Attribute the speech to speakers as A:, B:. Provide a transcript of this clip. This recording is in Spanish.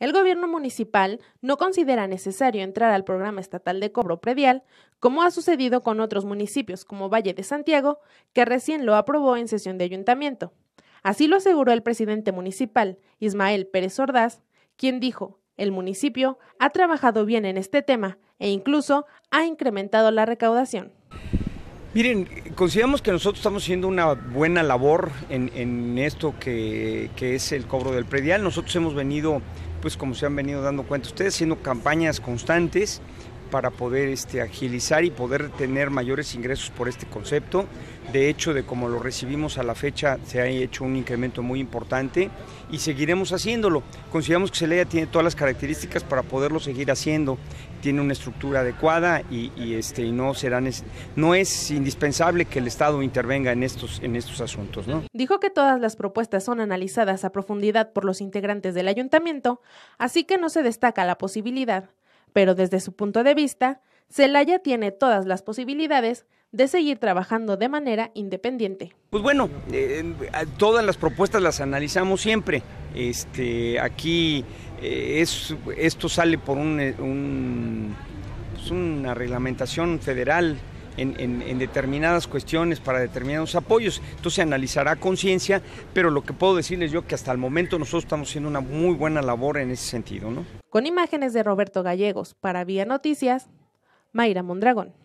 A: El gobierno municipal no considera necesario entrar al programa estatal de cobro predial, como ha sucedido con otros municipios como Valle de Santiago, que recién lo aprobó en sesión de ayuntamiento. Así lo aseguró el presidente municipal, Ismael Pérez Ordaz, quien dijo, el municipio ha trabajado bien en este tema e incluso ha incrementado la recaudación.
B: Miren, consideramos que nosotros estamos haciendo una buena labor en, esto que, que, es el cobro del predial. Nosotros hemos venido, pues como se han venido dando cuenta ustedes, haciendo campañas constantes para poder este, agilizar y poder tener mayores ingresos por este concepto. De hecho, de como lo recibimos a la fecha, se ha hecho un incremento muy importante y seguiremos haciéndolo. Consideramos que Celaya tiene todas las características para poderlo seguir haciendo. Tiene una estructura adecuada y, este, no, serán, no es indispensable que el Estado intervenga en estos, en estos asuntos. ¿no?
A: Dijo que todas las propuestas son analizadas a profundidad por los integrantes del ayuntamiento, así que no se destaca la posibilidad pero desde su punto de vista, Celaya tiene todas las posibilidades de seguir trabajando de manera independiente.
B: Pues bueno, eh, eh, todas las propuestas las analizamos siempre. Este, aquí eh, es, esto sale por un, pues una reglamentación federal en, determinadas cuestiones, para determinados apoyos. Entonces se analizará conciencia, pero lo que puedo decirles yo que hasta el momento nosotros estamos haciendo una muy buena labor en ese sentido. ¿no?
A: Con imágenes de Roberto Gallegos para Vía Noticias, Mayra Mondragón.